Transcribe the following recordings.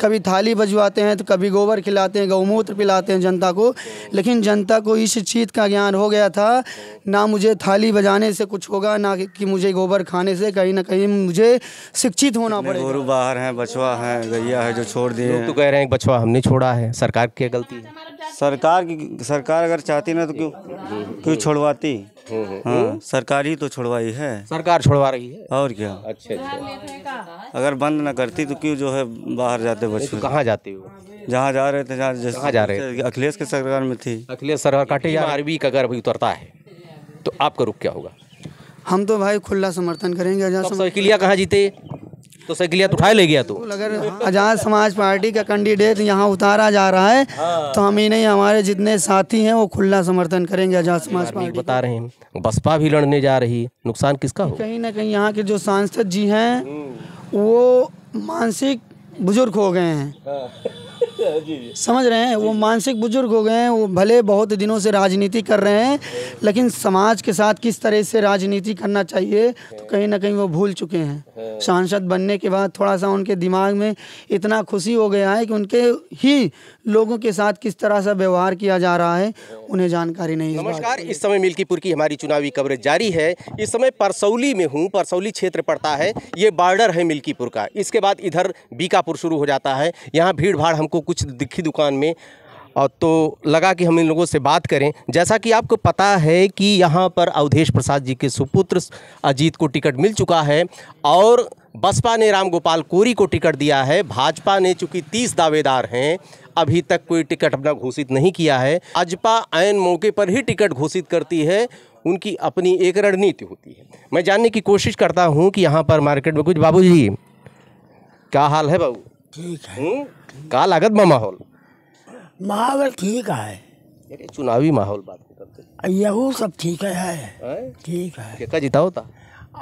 कभी थाली बजवाते हैं तो कभी गोबर खिलाते हैं गौमूत्र पिलाते हैं जनता को लेकिन जनता को इस चीज़ का ज्ञान हो गया था ना मुझे थाली बजाने से कुछ होगा ना कि मुझे गोबर खाने से कहीं ना कहीं मुझे शिक्षित होना पड़ेगा गोरू बाहर हैं बछवा है गैया है जो छोड़ दिए तो कह रहे हैं बछवा हमने छोड़ा है सरकार की गलती है सरकार की सरकार अगर चाहती ना तो क्यों क्यों छोड़वाती हम्म, हम्म। हाँ, हम्म। सरकारी तो छोड़वाई है सरकार छोड़वा रही है और क्या अच्छा अच्छा अगर बंद ना करती तो क्यों जो है बाहर जाते बच्चे तो कहाँ जाते हो जहाँ जा रहे थे जहाँ जा रहे अखिलेश के सरकार में थी अखिलेश सरकार काटे जा आरबी का भी उतरता है तो आपका रुख क्या होगा हम तो भाई खुला समर्थन करेंगे कहाँ जीते तो सैकिलियात उठाए ले गया तू तो। अगर आज़ाद समाज पार्टी का कैंडिडेट यहाँ उतारा जा रहा है हाँ। तो हम ही नहीं हमारे जितने साथी हैं वो खुला समर्थन करेंगे आज़ाद समाज पार्टी बता रहे हैं बसपा भी लड़ने जा रही नुकसान किसका हो कहीं ना कहीं यहाँ के जो सांसद जी हैं हम्म। वो मानसिक बुजुर्ग हो गए हैं हाँ। समझ रहे हैं वो मानसिक बुजुर्ग हो गए हैं वो भले बहुत दिनों से राजनीति कर रहे हैं लेकिन समाज के साथ किस तरह से राजनीति करना चाहिए तो कहीं ना कहीं वो भूल चुके हैं हाँ। सांसद बनने के बाद थोड़ा सा उनके दिमाग में इतना खुशी हो गया है कि उनके ही लोगों के साथ किस तरह सा व्यवहार किया जा रहा है उन्हें जानकारी नहीं नमस्कार इस समय मिल्कीपुर की हमारी चुनावी कवरेज जारी है इस समय परसौली में हूँ परसौली क्षेत्र पड़ता है ये बॉर्डर है मिल्कीपुर का इसके बाद इधर बीकापुर शुरू हो जाता है यहाँ भीड़ भाड़ हमको कुछ दिखी दुकान में और तो लगा कि हम इन लोगों से बात करें जैसा कि आपको पता है कि यहाँ पर अवधेश प्रसाद जी के सुपुत्र अजीत को टिकट मिल चुका है और बसपा ने राम गोपाल कोरी को टिकट दिया है भाजपा ने चूंकि तीस दावेदार हैं अभी तक कोई टिकट अपना घोषित नहीं किया है अजपा आयन मौके पर ही टिकट घोषित करती है उनकी अपनी एक रणनीति होती है मैं जानने की कोशिश करता हूँ कि यहाँ पर मार्केट में कुछ बाबू जी क्या हाल है बाबू ठीक है हम्म? का लागत बा माहौल माहौल ठीक है चुनावी माहौल बात करते यहू सब ठीक है है ठीक है क्या जीता होता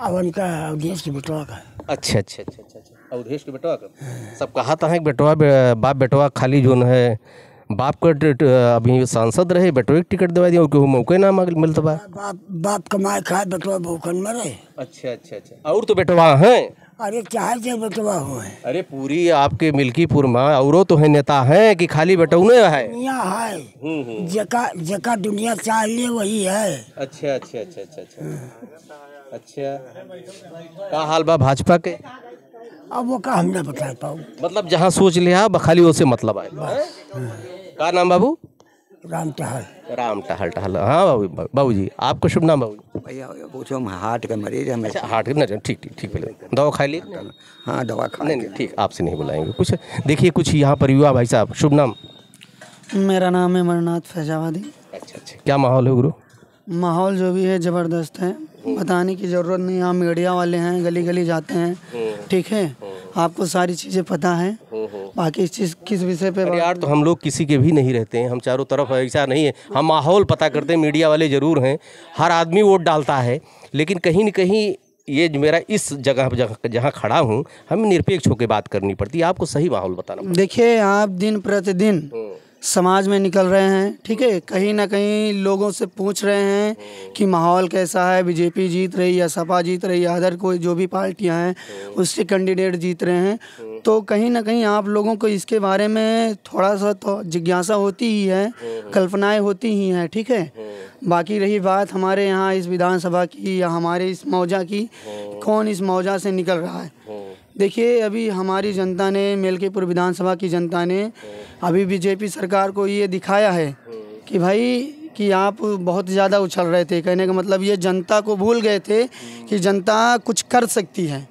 अब उनका अवधेश के बेटवा का अच्छा, अच्छा अच्छा अच्छा अच्छा अवधेश के बेटवा का सब कहा था है बेटवा बाप बेटवा खाली जोन है बाप का अभी सांसद रहे बेटवे के टिकट दवा दिया मौके ना मिलता बाप बाप कमाए खाए बेटवा भूखन मरे अच्छा अच्छा अच्छा और तो बेटवा है अरे चाहे से बटवा है अरे पूरी आपके मिल्कीपुर में और तो है नेता है कि खाली बटौने है दुनिया है हम्म, हम्म। जका जका दुनिया चाहिए वही है अच्छा अच्छा अच्छा अच्छा अच्छा अच्छा का हाल बा भाजपा के अब वो का हम ना बता पाऊ मतलब जहाँ सोच लिया खाली उसे मतलब आए का नाम बाबू राम टहल राम टहल टहल हाँ बाबू जी आपको शुभ नाम बाबू भैया पूछो हम हार्ट का मरीज हमें अच्छा हार्ट का ठीक ठीक ठीक पहले दवा खा ली हाँ दवा खा नहीं ठीक आपसे नहीं बुलाएंगे कुछ देखिए कुछ यहाँ पर युवा भाई साहब शुभ नाम मेरा नाम है अमरनाथ फैजाबादी अच्छा अच्छा क्या माहौल है गुरु माहौल जो भी है ज़बरदस्त है बताने की ज़रूरत नहीं आप मीडिया वाले हैं गली गली जाते हैं हम्म। ठीक है हम्म। आपको सारी चीज़ें पता है बाकी इस चीज़ किस विषय पे यार तो हम लोग किसी के भी नहीं रहते हैं हम चारों तरफ ऐसा नहीं है हम माहौल पता करते हैं मीडिया वाले ज़रूर हैं हर आदमी वोट डालता है लेकिन कहीं ना कहीं ये मेरा इस जगह जगह जहाँ खड़ा हूँ हमें निरपेक्ष होकर बात करनी पड़ती है आपको सही माहौल बताना देखिए आप दिन प्रतिदिन हम्म। समाज में निकल रहे हैं ठीक है कहीं ना कहीं लोगों से पूछ रहे हैं कि माहौल कैसा है बीजेपी जीत रही या सपा जीत रही या अदर कोई जो भी पार्टियां हैं उसके कैंडिडेट जीत रहे हैं तो कहीं ना कहीं आप लोगों को इसके बारे में थोड़ा सा तो जिज्ञासा होती ही है कल्पनाएं होती ही हैं ठीक है बाकी रही बात हमारे यहाँ इस विधानसभा की या हमारे इस मौजा की कौन इस मौजा से निकल रहा है देखिए अभी हमारी जनता ने मेलकेपुर विधानसभा की जनता ने अभी बीजेपी सरकार को ये दिखाया है कि भाई कि आप बहुत ज़्यादा उछल रहे थे कहने का मतलब ये जनता को भूल गए थे कि जनता कुछ कर सकती है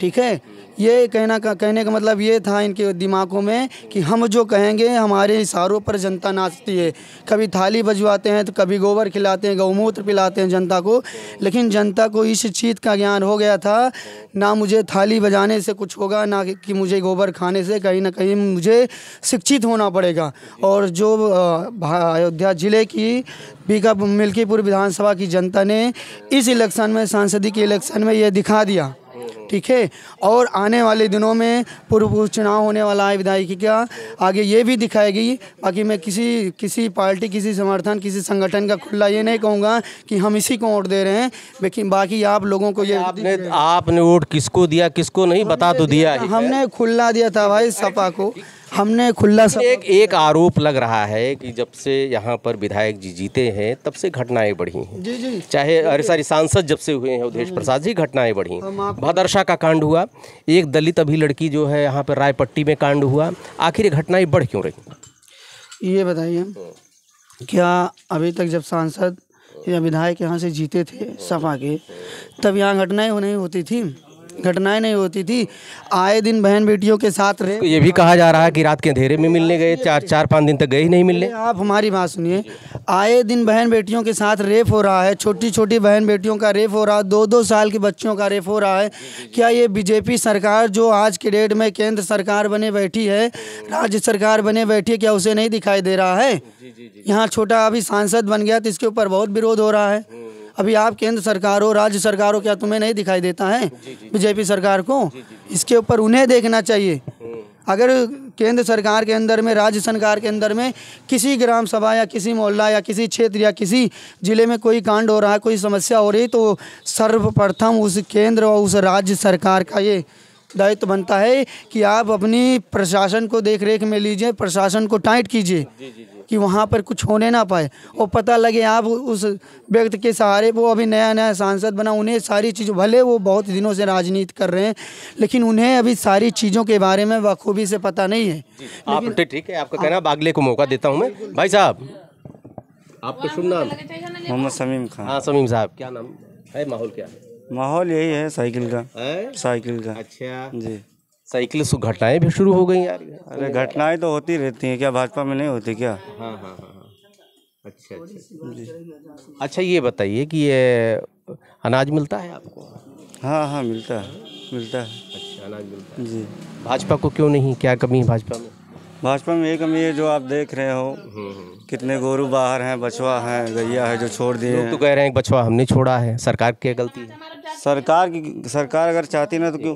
ठीक है ये कहना का कहने का मतलब ये था इनके दिमागों में कि हम जो कहेंगे हमारे इशारों पर जनता नाचती है कभी थाली बजवाते हैं तो कभी गोबर खिलाते हैं गौमूत्र पिलाते हैं जनता को लेकिन जनता को इस चीज़ का ज्ञान हो गया था ना मुझे थाली बजाने से कुछ होगा ना कि मुझे गोबर खाने से कहीं ना कहीं मुझे शिक्षित होना पड़ेगा और जो अयोध्या ज़िले की बीका मिल्कीपुर विधानसभा की जनता ने इस इलेक्शन में सांसदी के इलेक्शन में ये दिखा दिया ठीक है और आने वाले दिनों में पूर्व चुनाव होने वाला है विधायक का आगे ये भी दिखाएगी बाकी मैं किसी किसी पार्टी किसी समर्थन किसी संगठन का खुला ये नहीं कहूँगा कि हम इसी को वोट दे रहे हैं लेकिन बाकी आप लोगों को ये आपने आपने वोट किसको दिया किसको नहीं बता तो दिया हमने खुला दिया था भाई सपा को हमने खुला सब एक एक आरोप लग रहा है कि जब से यहाँ पर विधायक जी जीते हैं तब से घटनाएं बढ़ी हैं जी जी चाहे अरे सारी सांसद जब से हुए हैं उदेश हम्म। प्रसाद जी घटनाएं बढ़ी भदरशा का कांड हुआ एक दलित अभी लड़की जो है यहाँ पर रायपट्टी में कांड हुआ आखिर ये घटनाएं बढ़ क्यों रही ये बताइए हाँ। क्या अभी तक जब सांसद या विधायक यहाँ से जीते थे सपा के तब यहाँ घटनाएं नहीं होती थी घटनाएं नहीं होती थी आए दिन बहन बेटियों के साथ रहे ये भी कहा जा रहा है कि रात के अंधेरे में मिलने गए चार चार पाँच दिन तक गए ही नहीं मिलने आप हमारी बात सुनिए आए दिन बहन बेटियों के साथ रेप हो रहा है छोटी छोटी बहन बेटियों का रेप हो रहा है दो दो साल के बच्चों का रेप हो रहा है क्या ये बीजेपी सरकार जो आज के डेट में केंद्र सरकार बने बैठी है राज्य सरकार बने बैठी है क्या उसे नहीं दिखाई दे रहा है यहाँ छोटा अभी सांसद बन गया तो इसके ऊपर बहुत विरोध हो रहा है अभी आप केंद्र सरकार हो राज्य सरकार हो क्या तुम्हें नहीं दिखाई देता है बीजेपी सरकार को इसके ऊपर उन्हें देखना चाहिए हम्म। अगर केंद्र सरकार के अंदर में राज्य सरकार के अंदर में किसी ग्राम सभा या किसी मोहल्ला या किसी क्षेत्र या किसी ज़िले में कोई कांड हो रहा है कोई समस्या हो रही तो सर्वप्रथम उस केंद्र और उस राज्य सरकार का ये दायित्व बनता है कि आप अपनी प्रशासन को देख रेख में लीजिए प्रशासन को टाइट कीजिए कि वहाँ पर कुछ होने ना पाए और पता लगे आप उस व्यक्ति के सहारे वो अभी नया नया सांसद बना उन्हें सारी चीज़ भले वो बहुत दिनों से राजनीति कर रहे हैं लेकिन उन्हें अभी सारी चीज़ों के बारे में बखूबी से पता नहीं है आप ठीक है आपका कहना बागले को मौका देता हूँ मैं भाई साहब आपका शुभ नाम मोहम्मद समीम खान हाँ समीम साहब क्या नाम है माहौल क्या है माहौल यही है साइकिल का साइकिल का अच्छा जी साइकिल घटनाएं भी शुरू हो गई यार अरे घटनाएं तो होती रहती हैं क्या भाजपा में नहीं होती क्या हाँ, हाँ हाँ हाँ अच्छा अच्छा अच्छा ये बताइए कि ये अनाज मिलता है आपको हाँ हाँ मिलता है मिलता है अच्छा अनाज मिलता है जी भाजपा को क्यों नहीं क्या कमी है भाजपा में भाजपा में ये कमी है जो आप देख रहे हो हम्म, हम्म। कितने गोरू बाहर हैं बछवा हैं गैया है जो छोड़ दिए तो कह रहे हैं बछवा हमने छोड़ा है सरकार की गलती है सरकार की सरकार अगर चाहती ना तो क्यों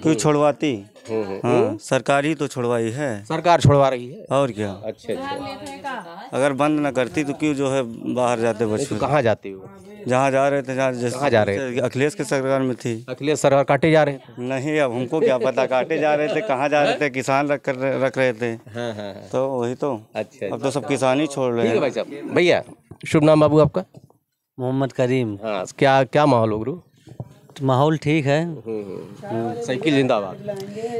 क्यों छोड़वाती हम्म, हम्म। हाँ सरकार ही तो छोड़वाई है सरकार छोड़वा रही है और क्या अच्छा, अच्छा। अगर बंद ना करती तो क्यों जो है बाहर जाते तो बच्चे कहाँ जाती हो जहाँ जा रहे थे जहाँ जा रहे थे अखिलेश के सरकार में थी अखिलेश सरकार काटे जा रहे थे नहीं अब हमको क्या पता काटे जा रहे थे कहाँ जा रहे थे हाँ? किसान रख कर रख रहे थे हाँ, हाँ, तो वही तो अच्छा अब अच्छा। तो सब किसान ही छोड़ रहे हैं भैया शुभ नाम बाबू आपका मोहम्मद करीम हाँ क्या क्या माहौल हो गुरु माहौल ठीक है हम्म, हम्म, हम्म। साइकिल जिंदाबाद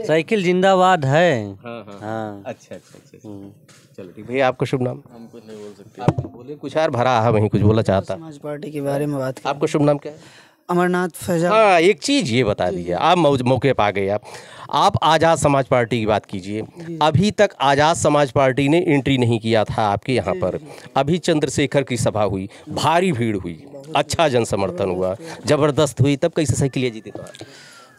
साइकिल जिंदाबाद है हाँ, हाँ।, हाँ। अच्छा अच्छा अच्छा, अच्छा। चलो ठीक भैया आपका शुभ नाम हम कुछ नहीं बोल सकते आप बोले कुछ यार भरा है वहीं कुछ बोला चाहता समाज पार्टी के बारे में बात आपका शुभ नाम क्या है अमरनाथ फैजा हाँ एक चीज़ ये बता दीजिए आप मौके पर आ गए आप आप आज़ाद समाज पार्टी की बात कीजिए अभी तक आज़ाद समाज पार्टी ने एंट्री नहीं किया था आपके यहाँ पर अभी चंद्रशेखर की सभा हुई भारी भीड़ हुई अच्छा जन समर्थन हुआ जबरदस्त हुई तब कैसे लिए जीते तो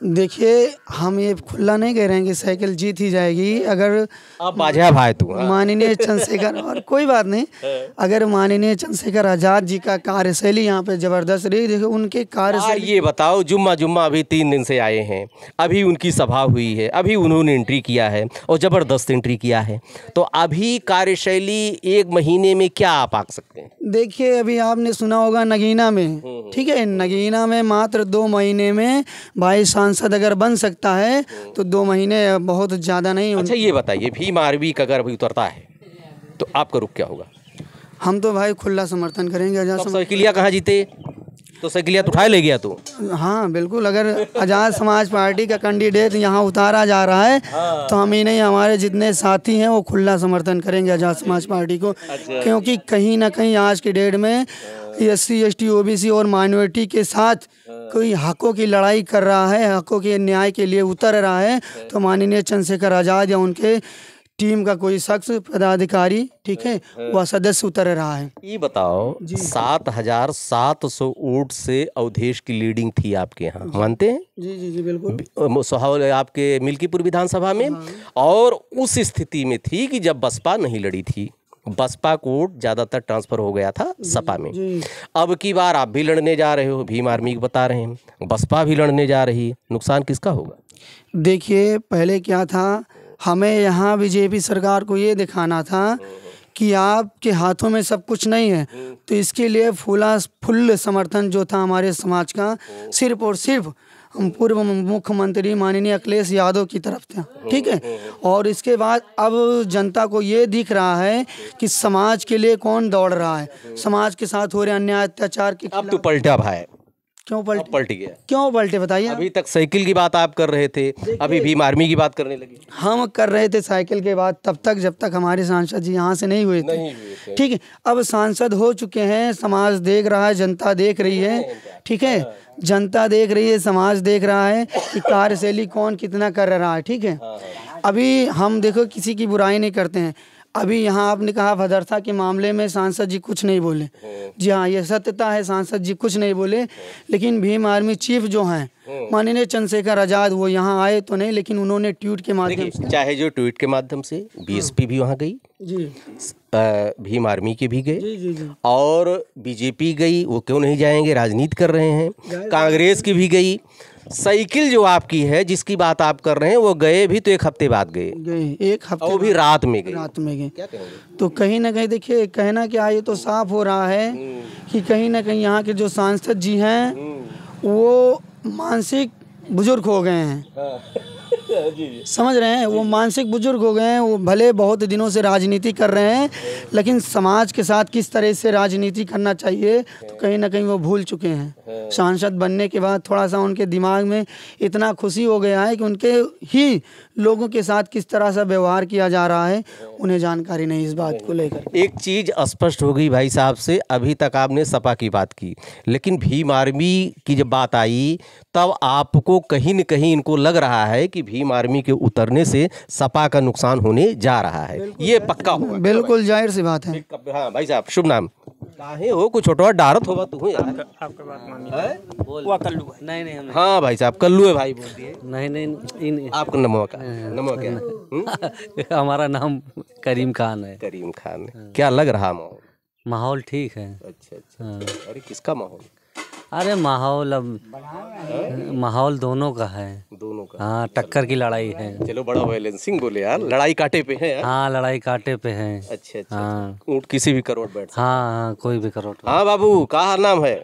देखिए हम ये खुला नहीं कह रहे हैं कि साइकिल जीत ही जाएगी अगर आप भाई तू हाँ। माननीय चंद्रशेखर और कोई बात नहीं हाँ। अगर माननीय चंद्रशेखर आजाद जी का कार्यशैली यहाँ पे जबरदस्त रही देखो उनके कार्यशैली ये बताओ जुम्मा जुम्मा अभी तीन दिन से आए हैं अभी उनकी सभा हुई है अभी उन्होंने एंट्री किया है और जबरदस्त एंट्री किया है तो अभी कार्यशैली एक महीने में क्या आप आ सकते हैं देखिए अभी आपने सुना होगा नगीना में हम्म। ठीक है नगीना में मात्र दो महीने में भाई सांसद अगर बन सकता है तो दो महीने बहुत ज़्यादा नहीं अच्छा ये बताइए भीम आरवी का अगर उतरता है तो आपका रुख क्या होगा हम तो भाई खुला समर्थन करेंगे आजाद तो कहाँ जीते तो साइकिलिया तो उठाए ले गया तू हाँ बिल्कुल अगर आजाद समाज पार्टी का कैंडिडेट यहाँ उतारा जा रहा है हाँ। तो हम ही नहीं हमारे जितने साथी हैं वो खुला समर्थन करेंगे आजाद समाज पार्टी को अच्छा।, अच्छा। क्योंकि कहीं ना कहीं आज के डेट में S C S T O B C और माइनॉरिटी के साथ कोई हकों की लड़ाई कर रहा है हकों के न्याय के लिए उतर रहा है तो माननीय चंद्रशेखर आज़ाद या उनके टीम का कोई शख्स पदाधिकारी ठीक है वह सदस्य उतर रहा है ये बताओ सात हजार सात सौ वोट से अवधेश की लीडिंग थी आपके यहाँ मानते हैं जी जी जी बिल्कुल सोहावल आपके मिल्कीपुर विधानसभा में हाँ। और उस स्थिति में थी कि जब बसपा नहीं लड़ी थी बसपा कोट ज़्यादातर ट्रांसफ़र हो गया था सपा में अब की बार आप भी लड़ने जा रहे हो भीम आर्मी बता रहे हैं बसपा भी लड़ने जा रही है नुकसान किसका होगा देखिए पहले क्या था हमें यहाँ बीजेपी सरकार को ये दिखाना था कि आपके हाथों में सब कुछ नहीं है तो इसके लिए फूला फुल समर्थन जो था हमारे समाज का सिर्फ और सिर्फ हम पूर्व मुख्यमंत्री माननीय अखिलेश यादव की तरफ थे ठीक है और इसके बाद अब जनता को ये दिख रहा है कि समाज के लिए कौन दौड़ रहा है समाज के साथ हो रहे अन्याय अत्याचार की अब तो पलटा भाई क्यों पलट पलट गया क्यों पलटे बताइए अभी तक साइकिल की बात आप कर रहे थे अभी भीम आर्मी की बात करने लगे हम कर रहे थे साइकिल के बाद तब तक जब तक हमारे सांसद जी यहाँ से नहीं हुए थे ठीक है अब सांसद हो चुके हैं समाज देख रहा है जनता देख रही है ठीक है जनता देख रही है समाज देख रहा है कि कार्यशैली कौन कितना कर रहा है ठीक है हाँ, हाँ। अभी हम देखो किसी की बुराई नहीं करते हैं अभी यहाँ आपने कहा भदरसा के मामले में सांसद जी कुछ नहीं बोले हम्म। जी हाँ ये सत्यता है सांसद जी कुछ नहीं बोले हम्म। लेकिन भीम आर्मी चीफ जो हैं हम्म। माननीय चंद्रशेखर आजाद वो यहाँ आए तो नहीं लेकिन उन्होंने ट्वीट के माध्यम से चाहे जो ट्वीट के माध्यम से बीएसपी भी वहाँ गई जी भीम आर्मी के भी गए और बीजेपी गई वो क्यों नहीं जाएंगे राजनीति कर रहे हैं कांग्रेस की भी गई साइकिल जो आपकी है जिसकी बात आप कर रहे हैं वो गए भी तो एक हफ्ते बाद गए गए एक हफ्ते भी रात में गए रात में गए तो कहीं ना कहीं देखिए कहना क्या ये तो साफ हो रहा है हम्म। कि कहीं ना कहीं यहाँ के जो सांसद जी हैं हम्म। वो मानसिक बुजुर्ग हो गए हैं हाँ। समझ रहे हैं वो मानसिक बुजुर्ग हो गए हैं वो भले बहुत दिनों से राजनीति कर रहे हैं लेकिन समाज के साथ किस तरह से राजनीति करना चाहिए तो हाँ। कहीं ना कहीं वो भूल चुके हैं हाँ। सांसद बनने के बाद थोड़ा सा उनके दिमाग में इतना खुशी हो गया है कि उनके ही लोगों के साथ किस तरह सा व्यवहार किया जा रहा है उन्हें जानकारी नहीं इस बात को लेकर एक चीज़ स्पष्ट हो गई भाई साहब से अभी तक आपने सपा की बात की लेकिन भीम आर्मी की जब बात आई तब आपको कहीं न कहीं इनको लग रहा है कि भीम आर्मी के उतरने से सपा का नुकसान होने जा रहा है ये पक्का बिल्कुल जाहिर सी बात है हाँ भाई साहब शुभ नाम काहे हो कुछ छोटवा डारत तो हो तू यार आपका बात मानी है बोल वो कल्लू है नहीं नहीं हां भाई साहब कल्लू है भाई बोल दिए नहीं नहीं इन आपका नाम क्या नाम क्या हमारा नाम करीम खान है करीम खान क्या लग रहा माहौल माहौल ठीक है अच्छा अच्छा हाँ। अरे किसका माहौल अरे माहौल अब माहौल दोनों का है दोनों का हाँ टक्कर की लड़ाई है चलो बड़ा बैलेंसिंग बोले यार लड़ाई काटे पे है हाँ लड़ाई काटे पे है अच्छा, अच्छा अच्छा हाँ ऊँट किसी भी करोट बैठ हाँ हाँ कोई भी करोट हाँ बाबू कहा नाम है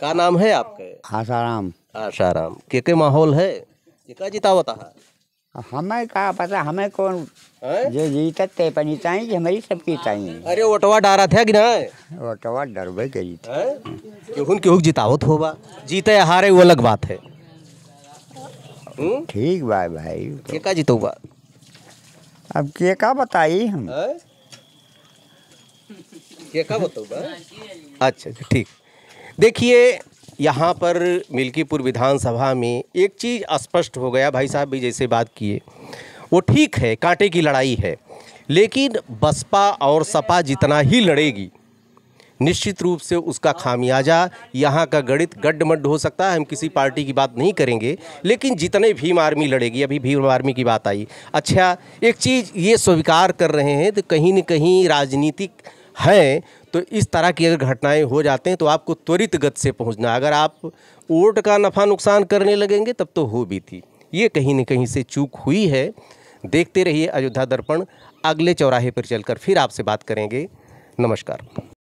का नाम है आपके आशाराम आशाराम के माहौल है है हमें कहा पता हमें कौन जो जीतते ते जी हमारी सबकी ताई अरे ओटवा डारा थे कि ना ओटवा डरबे के जीत क्यों क्यों जितावत तो होबा जीते हारे वो अलग बात है हम्म? ठीक बा भाई के का जीतोबा अब के का बताई हम के का बताऊबा अच्छा, अच्छा ठीक देखिए यहाँ पर मिल्कीपुर विधानसभा में एक चीज़ स्पष्ट हो गया भाई साहब भी जैसे बात किए वो ठीक है कांटे की लड़ाई है लेकिन बसपा और सपा जितना ही लड़ेगी निश्चित रूप से उसका खामियाजा यहाँ का गणित गड्ढमड्ढ हो सकता है हम किसी पार्टी की बात नहीं करेंगे लेकिन जितने भीम आर्मी लड़ेगी अभी भीम आर्मी की बात आई अच्छा एक चीज़ ये स्वीकार कर रहे हैं तो कहीं न कहीं राजनीतिक हैं तो इस तरह की अगर घटनाएं हो जाते हैं तो आपको त्वरित गति से पहुंचना अगर आप वोट का नफ़ा नुकसान करने लगेंगे तब तो हो भी थी ये कहीं न कहीं से चूक हुई है देखते रहिए अयोध्या दर्पण अगले चौराहे पर चलकर फिर आपसे बात करेंगे नमस्कार